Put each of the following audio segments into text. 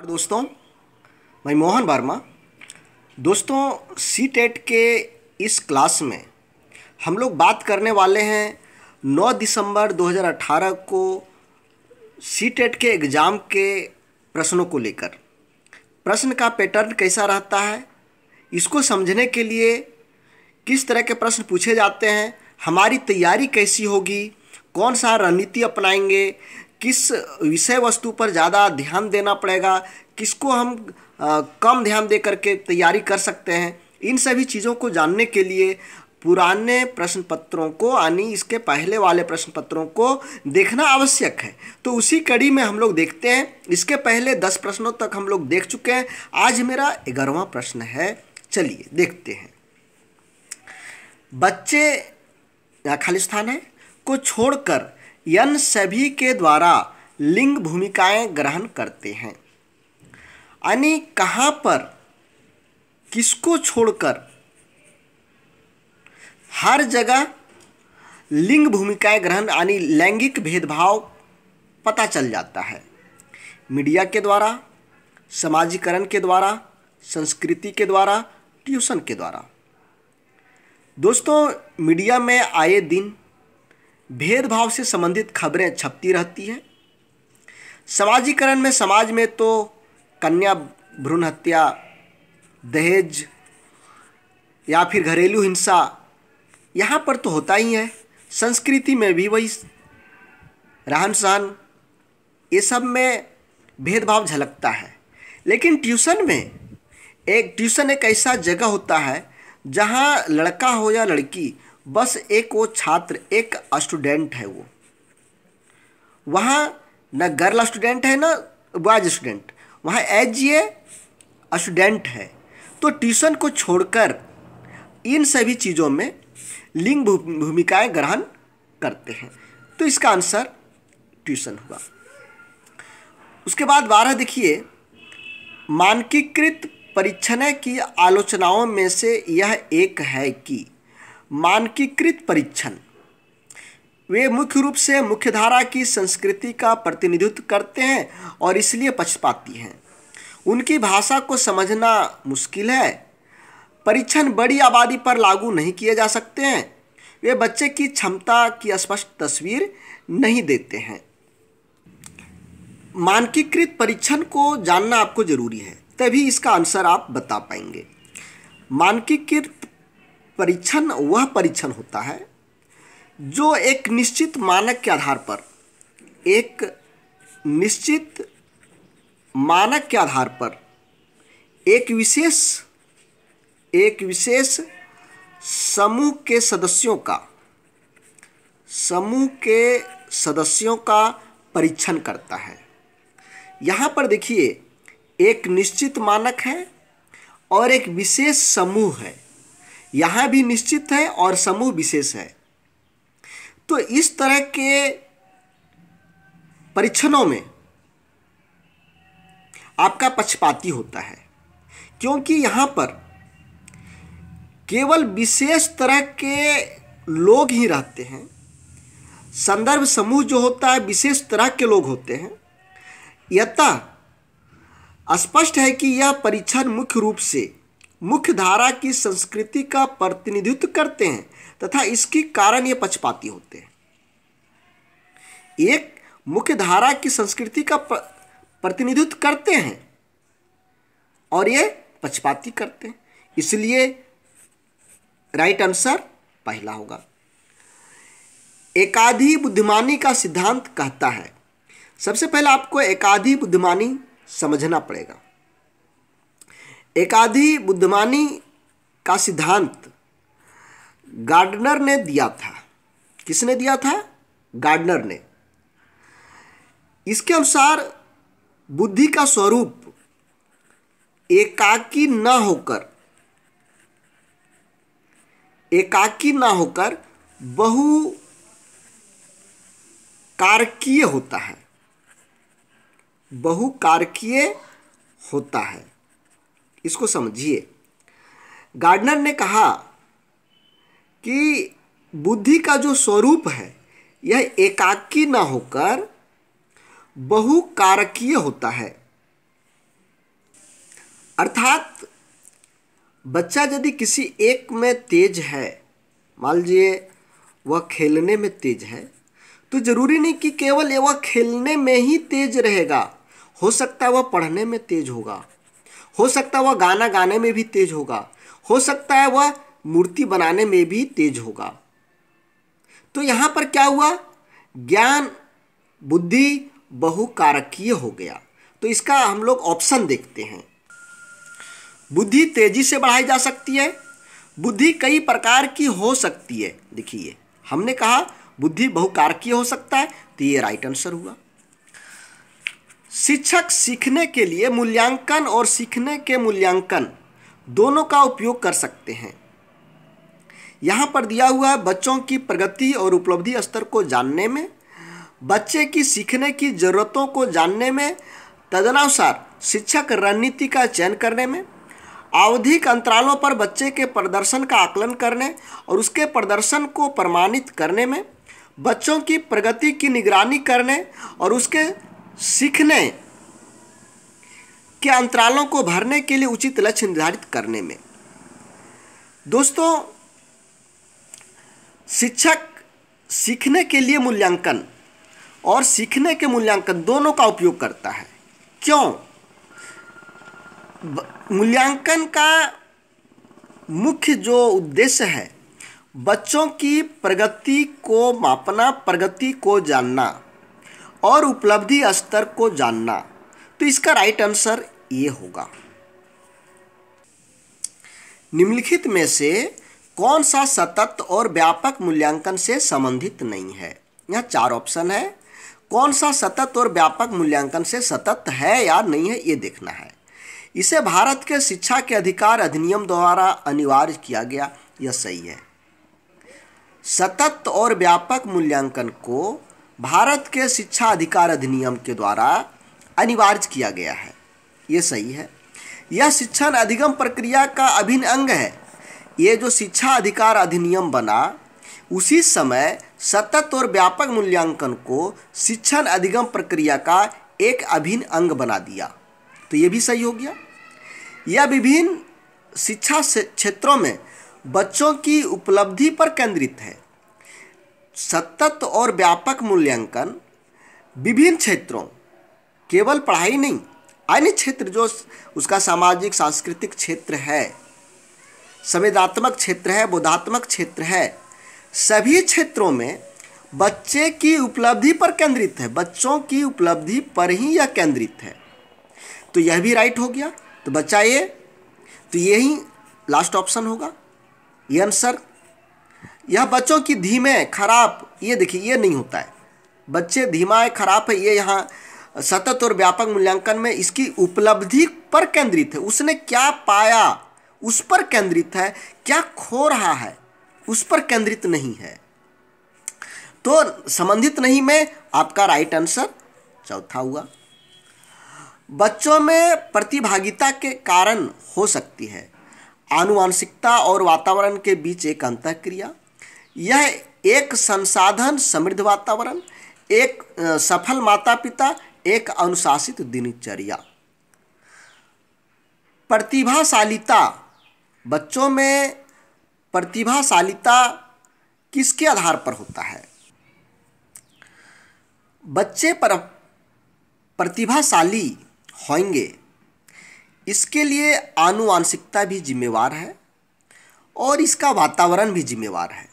और दोस्तों मैं मोहन वर्मा दोस्तों सी टेट e के इस क्लास में हम लोग बात करने वाले हैं 9 दिसंबर 2018 को सी टेट e के एग्ज़ाम के प्रश्नों को लेकर प्रश्न का पैटर्न कैसा रहता है इसको समझने के लिए किस तरह के प्रश्न पूछे जाते हैं हमारी तैयारी कैसी होगी कौन सा रणनीति अपनाएंगे किस विषय वस्तु पर ज़्यादा ध्यान देना पड़ेगा किसको हम कम ध्यान दे करके तैयारी कर सकते हैं इन सभी चीज़ों को जानने के लिए पुराने प्रश्न पत्रों को यानी इसके पहले वाले प्रश्न पत्रों को देखना आवश्यक है तो उसी कड़ी में हम लोग देखते हैं इसके पहले दस प्रश्नों तक हम लोग देख चुके हैं आज मेरा ग्यारहवा प्रश्न है चलिए देखते हैं बच्चे खालिस्तान है को छोड़कर यन सभी के द्वारा लिंग भूमिकाएं ग्रहण करते हैं यानी कहाँ पर किसको छोड़कर हर जगह लिंग भूमिकाएं ग्रहण यानी लैंगिक भेदभाव पता चल जाता है मीडिया के द्वारा समाजीकरण के द्वारा संस्कृति के द्वारा ट्यूशन के द्वारा दोस्तों मीडिया में आए दिन भेदभाव से संबंधित खबरें छपती रहती हैं समाजीकरण में समाज में तो कन्या भ्रूण हत्या दहेज या फिर घरेलू हिंसा यहाँ पर तो होता ही है संस्कृति में भी वही रहन सहन ये सब में भेदभाव झलकता है लेकिन ट्यूशन में एक ट्यूशन एक ऐसा जगह होता है जहाँ लड़का हो या लड़की बस एक वो छात्र एक स्टूडेंट है वो वहाँ न गर्ल स्टूडेंट है ना बॉयज स्टूडेंट वहाँ एज ये स्टूडेंट है तो ट्यूशन को छोड़कर इन सभी चीज़ों में लिंग भूमिकाएं ग्रहण करते हैं तो इसका आंसर ट्यूशन हुआ उसके बाद बारह देखिए मानकीकृत परीक्षण की आलोचनाओं में से यह एक है कि मानकीकृत परीक्षण वे मुख्य रूप से मुख्यधारा की संस्कृति का प्रतिनिधित्व करते हैं और इसलिए पछपाती हैं उनकी भाषा को समझना मुश्किल है परीक्षण बड़ी आबादी पर लागू नहीं किए जा सकते हैं वे बच्चे की क्षमता की स्पष्ट तस्वीर नहीं देते हैं मानकीकृत परीक्षण को जानना आपको जरूरी है तभी इसका आंसर आप बता पाएंगे मानकीकृत परीक्षण वह परीक्षण होता है जो एक निश्चित मानक के आधार पर एक निश्चित मानक के आधार पर एक विशेष एक विशेष समूह के सदस्यों का समूह के सदस्यों का परीक्षण करता है यहाँ पर देखिए एक निश्चित मानक है और एक विशेष समूह है यहाँ भी निश्चित है और समूह विशेष है तो इस तरह के परीक्षणों में आपका पक्षपाती होता है क्योंकि यहाँ पर केवल विशेष तरह के लोग ही रहते हैं संदर्भ समूह जो होता है विशेष तरह के लोग होते हैं यथा स्पष्ट है कि यह परीक्षण मुख्य रूप से मुख्य धारा की संस्कृति का प्रतिनिधित्व करते हैं तथा इसके कारण ये पक्षपाती होते हैं एक मुख्य धारा की संस्कृति का प्रतिनिधित्व करते हैं और ये पक्षपाती करते हैं इसलिए राइट आंसर पहला होगा एकाधि बुद्धिमानी का सिद्धांत कहता है सबसे पहले आपको एकाधि बुद्धिमानी समझना पड़ेगा एकाधि बुद्धिमानी का सिद्धांत गार्डनर ने दिया था किसने दिया था गार्डनर ने इसके अनुसार बुद्धि का स्वरूप एकाकी न होकर एकाकी न होकर बहु कारकीय होता है बहु कारकीय होता है इसको समझिए गार्डनर ने कहा कि बुद्धि का जो स्वरूप है यह एकाकी ना होकर बहुकारकीय होता है अर्थात बच्चा यदि किसी एक में तेज है मान लीजिए वह खेलने में तेज है तो जरूरी नहीं कि केवल वह खेलने में ही तेज रहेगा हो सकता है वह पढ़ने में तेज होगा हो सकता है वह गाना गाने में भी तेज होगा हो सकता है वह मूर्ति बनाने में भी तेज होगा तो यहाँ पर क्या हुआ ज्ञान बुद्धि बहुकारकीय हो गया तो इसका हम लोग ऑप्शन देखते हैं बुद्धि तेजी से बढ़ाई जा सकती है बुद्धि कई प्रकार की हो सकती है देखिए हमने कहा बुद्धि बहुकारकीय हो सकता है तो ये राइट आंसर हुआ शिक्षक सीखने के लिए मूल्यांकन और सीखने के मूल्यांकन दोनों का उपयोग कर सकते हैं यहाँ पर दिया हुआ है बच्चों की प्रगति और उपलब्धि स्तर को जानने में बच्चे की सीखने की ज़रूरतों को जानने में तदनुसार शिक्षक रणनीति का चयन करने में आवधिक अंतरालों पर बच्चे के प्रदर्शन का आकलन करने और उसके प्रदर्शन को प्रमाणित करने में बच्चों की प्रगति की निगरानी करने और उसके सीखने के अंतरालों को भरने के लिए उचित लक्ष्य निर्धारित करने में दोस्तों शिक्षक सीखने के लिए मूल्यांकन और सीखने के मूल्यांकन दोनों का उपयोग करता है क्यों मूल्यांकन का मुख्य जो उद्देश्य है बच्चों की प्रगति को मापना प्रगति को जानना और उपलब्धि स्तर को जानना तो इसका राइट आंसर ये होगा निम्नलिखित में से कौन सा सतत और व्यापक मूल्यांकन से संबंधित नहीं है यहाँ चार ऑप्शन है कौन सा सतत और व्यापक मूल्यांकन से सतत है या नहीं है ये देखना है इसे भारत के शिक्षा के अधिकार अधिनियम द्वारा अनिवार्य किया गया यह सही है सतत और व्यापक मूल्यांकन को भारत के शिक्षा अधिकार अधिनियम के द्वारा अनिवार्य किया गया है ये सही है यह शिक्षण अधिगम प्रक्रिया का अभिन्न अंग है ये जो शिक्षा अधिकार अधिनियम बना उसी समय सतत और व्यापक मूल्यांकन को शिक्षण अधिगम प्रक्रिया का एक अभिन्न अंग बना दिया तो ये भी सही हो गया यह विभिन्न शिक्षा क्षेत्रों में बच्चों की उपलब्धि पर केंद्रित है सतत और व्यापक मूल्यांकन विभिन्न क्षेत्रों केवल पढ़ाई नहीं अन्य क्षेत्र जो उसका सामाजिक सांस्कृतिक क्षेत्र है संवेदात्मक क्षेत्र है बोधात्मक क्षेत्र है सभी क्षेत्रों में बच्चे की उपलब्धि पर केंद्रित है बच्चों की उपलब्धि पर ही यह केंद्रित है तो यह भी राइट हो गया तो बच्चा ये तो यही लास्ट ऑप्शन होगा ये आंसर यह बच्चों की धीमे खराब ये देखिए ये नहीं होता है बच्चे धीमा है खराब है ये यहाँ सतत और व्यापक मूल्यांकन में इसकी उपलब्धि पर केंद्रित है उसने क्या पाया उस पर केंद्रित है क्या खो रहा है उस पर केंद्रित नहीं है तो संबंधित नहीं में आपका राइट आंसर चौथा हुआ बच्चों में प्रतिभागिता के कारण हो सकती है आनुवांशिकता और वातावरण के बीच एक अंत क्रिया यह एक संसाधन समृद्ध वातावरण एक सफल माता पिता एक अनुशासित दिनचर्या प्रतिभाशालिता बच्चों में प्रतिभाशालिता किसके आधार पर होता है बच्चे पर प्रतिभाशाली होंगे इसके लिए आनुवांशिकता भी जिम्मेवार है और इसका वातावरण भी जिम्मेवार है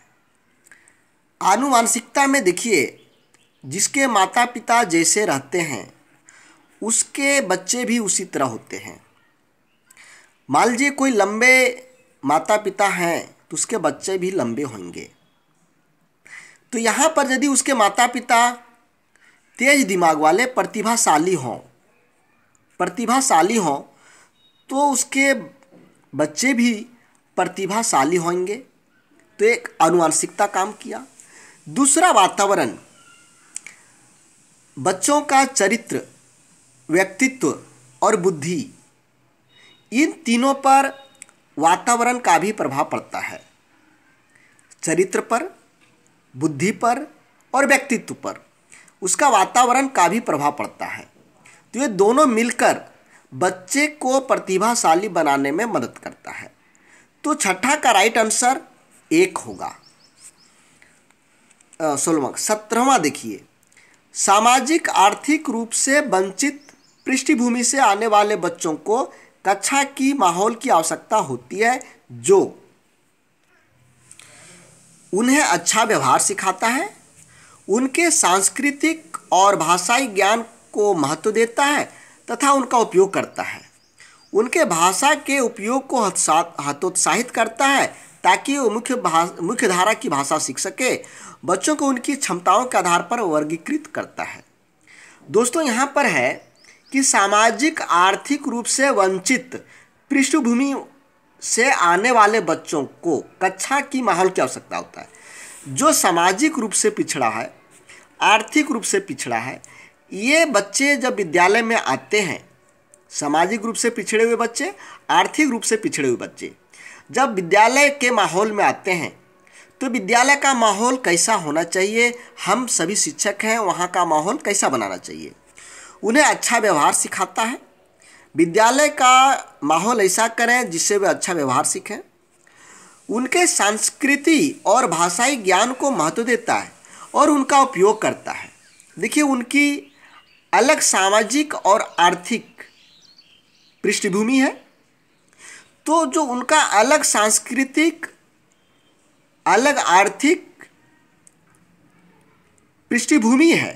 आनुवांशिकता में देखिए जिसके माता पिता जैसे रहते हैं उसके बच्चे भी उसी तरह होते हैं मान लीजिए कोई लंबे माता पिता हैं तो उसके बच्चे भी लंबे होंगे तो यहाँ पर यदि उसके माता पिता तेज दिमाग वाले प्रतिभाशाली हों प्रतिभाशाली हों तो उसके बच्चे भी प्रतिभाशाली होंगे तो एक आनुवांशिकता काम किया दूसरा वातावरण बच्चों का चरित्र व्यक्तित्व और बुद्धि इन तीनों पर वातावरण का भी प्रभाव पड़ता है चरित्र पर बुद्धि पर और व्यक्तित्व पर उसका वातावरण का भी प्रभाव पड़ता है तो ये दोनों मिलकर बच्चे को प्रतिभाशाली बनाने में मदद करता है तो छठा का राइट आंसर एक होगा सोलवा सत्रहवा देखिए सामाजिक आर्थिक रूप से वंचित पृष्ठभूमि से आने वाले बच्चों को कक्षा की माहौल की आवश्यकता होती है जो उन्हें अच्छा व्यवहार सिखाता है उनके सांस्कृतिक और भाषाई ज्ञान को महत्व देता है तथा उनका उपयोग करता है उनके भाषा के उपयोग को हतोत्साहित करता है ताकि वो मुख्य मुख्य धारा की भाषा सीख सके बच्चों को उनकी क्षमताओं के आधार पर वर्गीकृत करता है दोस्तों यहाँ पर है कि सामाजिक आर्थिक रूप से वंचित पृष्ठभूमि से आने वाले बच्चों को कक्षा की माहौल की आवश्यकता होता है जो सामाजिक रूप से पिछड़ा है आर्थिक रूप से पिछड़ा है ये बच्चे जब विद्यालय में आते हैं सामाजिक रूप से पिछड़े हुए बच्चे आर्थिक रूप से पिछड़े हुए बच्चे जब विद्यालय के माहौल में आते हैं तो विद्यालय का माहौल कैसा होना चाहिए हम सभी शिक्षक हैं वहाँ का माहौल कैसा बनाना चाहिए उन्हें अच्छा व्यवहार सिखाता है विद्यालय का माहौल ऐसा करें जिससे वे अच्छा व्यवहार सीखें उनके संस्कृति और भाषाई ज्ञान को महत्व देता है और उनका उपयोग करता है देखिए उनकी अलग सामाजिक और आर्थिक पृष्ठभूमि है तो जो उनका अलग सांस्कृतिक अलग आर्थिक पृष्ठभूमि है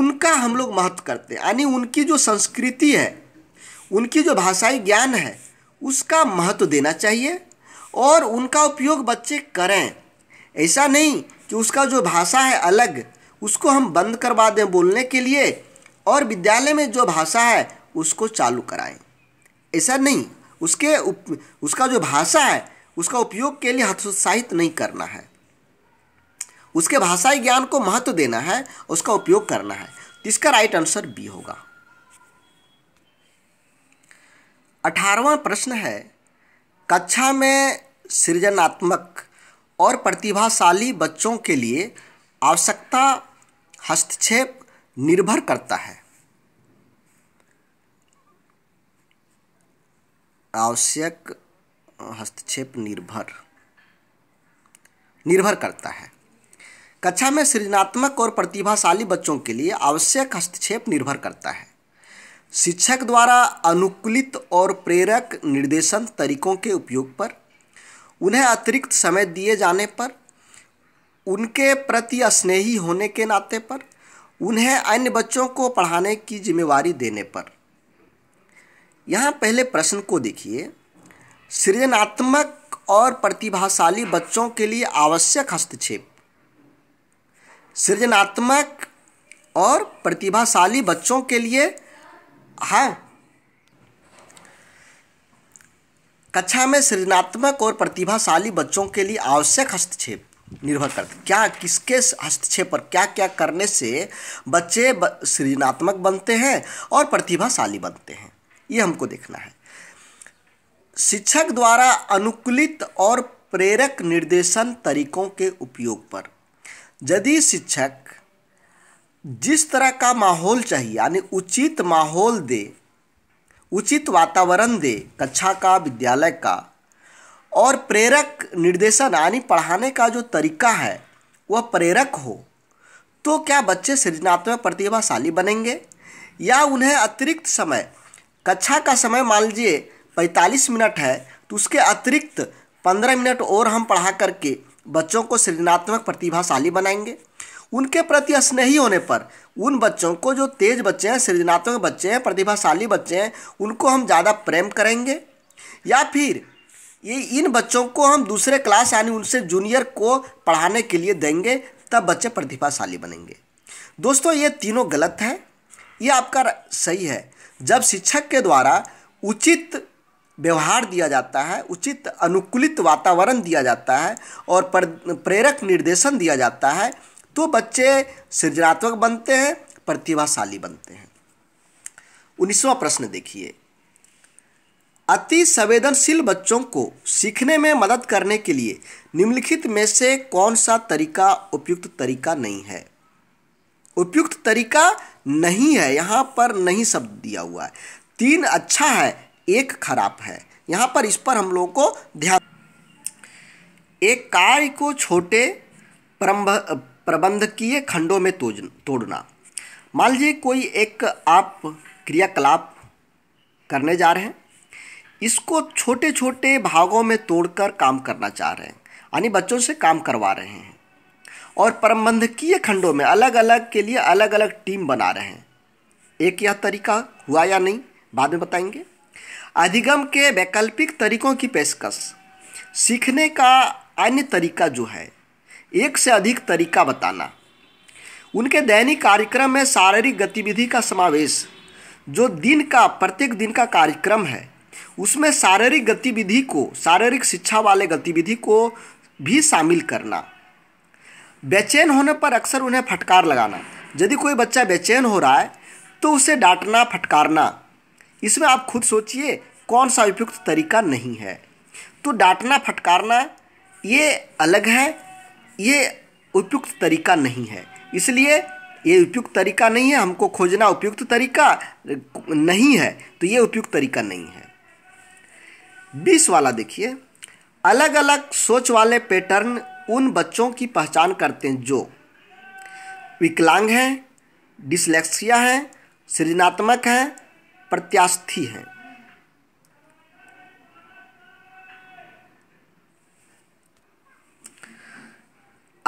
उनका हम लोग महत्व करते हैं यानी उनकी जो संस्कृति है उनकी जो भाषाई ज्ञान है उसका महत्व देना चाहिए और उनका उपयोग बच्चे करें ऐसा नहीं कि उसका जो भाषा है अलग उसको हम बंद करवा दें बोलने के लिए और विद्यालय में जो भाषा है उसको चालू कराएं ऐसा नहीं उसके उप, उसका जो भाषा है उसका उपयोग के लिए हतोत्साहित नहीं करना है उसके भाषाई ज्ञान को महत्व देना है उसका उपयोग करना है इसका राइट आंसर बी होगा अठारवा प्रश्न है कक्षा में सृजनात्मक और प्रतिभाशाली बच्चों के लिए आवश्यकता हस्तक्षेप निर्भर करता है आवश्यक हस्तक्षेप निर्भर निर्भर करता है कक्षा में सृजनात्मक और प्रतिभाशाली बच्चों के लिए आवश्यक हस्तक्षेप निर्भर करता है शिक्षक द्वारा अनुकूलित और प्रेरक निर्देशन तरीकों के उपयोग पर उन्हें अतिरिक्त समय दिए जाने पर उनके प्रति स्नेही होने के नाते पर उन्हें अन्य बच्चों को पढ़ाने की जिम्मेवारी देने पर यहाँ पहले प्रश्न को देखिए सृजनात्मक और प्रतिभाशाली बच्चों के लिए आवश्यक हस्तक्षेप सृजनात्मक और प्रतिभाशाली बच्चों के लिए हाँ कक्षा में सृजनात्मक और प्रतिभाशाली बच्चों के लिए आवश्यक हस्तक्षेप निर्भर करते क्या किसके हस्तक्षेप पर क्या क्या करने से बच्चे सृजनात्मक बनते हैं और प्रतिभाशाली बनते हैं ये हमको देखना है शिक्षक द्वारा अनुकूलित और प्रेरक निर्देशन तरीकों के उपयोग पर यदि शिक्षक जिस तरह का माहौल चाहिए यानी उचित माहौल दे उचित वातावरण दे कक्षा का विद्यालय का और प्रेरक निर्देशन यानी पढ़ाने का जो तरीका है वह प्रेरक हो तो क्या बच्चे सृजनात्मक प्रतिभाशाली बनेंगे या उन्हें अतिरिक्त समय कक्षा का समय मान लीजिए पैंतालीस मिनट है तो उसके अतिरिक्त पंद्रह मिनट और हम पढ़ा करके बच्चों को सृजनात्मक प्रतिभाशाली बनाएंगे उनके प्रति स्नेही होने पर उन बच्चों को जो तेज बच्चे हैं सृजनात्मक बच्चे हैं प्रतिभाशाली बच्चे हैं उनको हम ज़्यादा प्रेम करेंगे या फिर ये इन बच्चों को हम दूसरे क्लास यानी उनसे जूनियर को पढ़ाने के लिए देंगे तब बच्चे प्रतिभाशाली बनेंगे दोस्तों ये तीनों गलत हैं ये आपका सही है जब शिक्षक के द्वारा उचित व्यवहार दिया जाता है उचित अनुकूलित वातावरण दिया जाता है और प्रेरक निर्देशन दिया जाता है तो बच्चे सृजनात्मक बनते हैं प्रतिभाशाली बनते हैं उन्नीसवा प्रश्न देखिए अति संवेदनशील बच्चों को सीखने में मदद करने के लिए निम्नलिखित में से कौन सा तरीका उपयुक्त तरीका नहीं है उपयुक्त तरीका नहीं है यहाँ पर नहीं शब्द दिया हुआ है तीन अच्छा है एक खराब है यहाँ पर इस पर हम लोगों को ध्यान एक कार्य को छोटे प्रम्भ प्रबंधकीय खंडों में तोड़ना मान लीजिए कोई एक आप क्रियाकलाप करने जा रहे हैं इसको छोटे छोटे भागों में तोड़कर काम करना चाह रहे हैं यानी बच्चों से काम करवा रहे हैं और प्रबंधकीय खंडों में अलग अलग के लिए अलग अलग टीम बना रहे हैं एक यह तरीका हुआ या नहीं बाद में बताएंगे अधिगम के वैकल्पिक तरीकों की पेशकश सीखने का अन्य तरीका जो है एक से अधिक तरीका बताना उनके दैनिक कार्यक्रम में शारीरिक गतिविधि का समावेश जो दिन का प्रत्येक दिन का कार्यक्रम है उसमें शारीरिक गतिविधि को शारीरिक शिक्षा वाले गतिविधि को भी शामिल करना बेचैन होने पर अक्सर उन्हें फटकार लगाना यदि कोई बच्चा बेचैन हो रहा है तो उसे डांटना फटकारना इसमें आप खुद सोचिए कौन सा उपयुक्त तरीका नहीं है तो डांटना फटकारना ये अलग है ये उपयुक्त तरीका नहीं है इसलिए ये उपयुक्त तरीका नहीं है हमको खोजना उपयुक्त तरीका नहीं है तो ये उपयुक्त तरीका नहीं है बीस वाला देखिए अलग अलग सोच वाले पैटर्न उन बच्चों की पहचान करते हैं जो विकलांग हैं डिसलेक्सिया हैं सृजनात्मक हैं प्रत्यास्थी हैं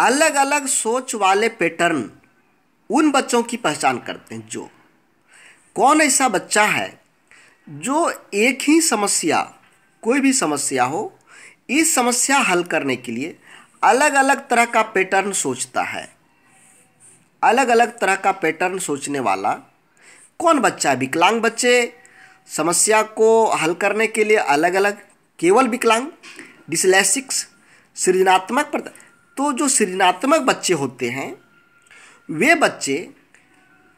अलग अलग सोच वाले पैटर्न उन बच्चों की पहचान करते हैं जो कौन ऐसा बच्चा है जो एक ही समस्या कोई भी समस्या हो इस समस्या हल करने के लिए अलग अलग तरह का पैटर्न सोचता है अलग अलग तरह का पैटर्न सोचने वाला कौन बच्चा है विकलांग बच्चे समस्या को हल करने के लिए अलग अलग केवल विकलांग डिसलेसिक्स सृजनात्मक तो जो सृजनात्मक बच्चे होते हैं वे बच्चे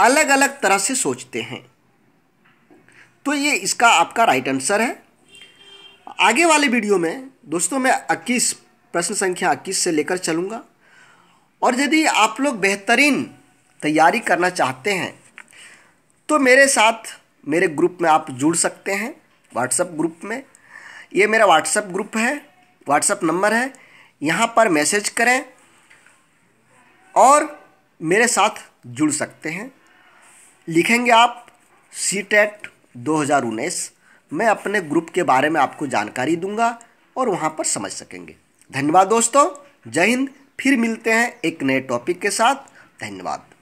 अलग अलग तरह से सोचते हैं तो ये इसका आपका राइट आंसर है आगे वाले वीडियो में दोस्तों मैं इक्कीस प्रश्न संख्या इक्कीस से लेकर चलूँगा और यदि आप लोग बेहतरीन तैयारी करना चाहते हैं तो मेरे साथ मेरे ग्रुप में आप जुड़ सकते हैं व्हाट्सएप ग्रुप में ये मेरा व्हाट्सएप ग्रुप है व्हाट्सएप नंबर है यहाँ पर मैसेज करें और मेरे साथ जुड़ सकते हैं लिखेंगे आप सी टेट दो मैं अपने ग्रुप के बारे में आपको जानकारी दूंगा और वहाँ पर समझ सकेंगे धन्यवाद दोस्तों जय हिंद फिर मिलते हैं एक नए टॉपिक के साथ धन्यवाद